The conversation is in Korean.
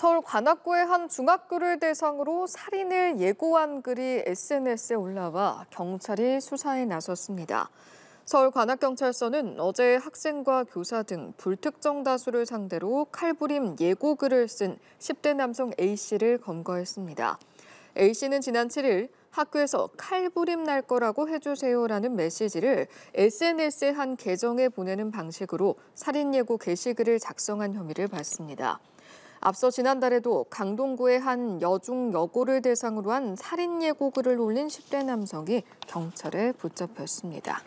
서울 관악구의 한 중학교를 대상으로 살인을 예고한 글이 SNS에 올라와 경찰이 수사에 나섰습니다. 서울 관악경찰서는 어제 학생과 교사 등 불특정 다수를 상대로 칼부림 예고 글을 쓴 10대 남성 A씨를 검거했습니다. A씨는 지난 7일 학교에서 칼부림 날 거라고 해주세요라는 메시지를 SNS에 한 계정에 보내는 방식으로 살인 예고 게시글을 작성한 혐의를 받습니다. 앞서 지난달에도 강동구의 한 여중 여고를 대상으로 한 살인 예고글을 올린 10대 남성이 경찰에 붙잡혔습니다.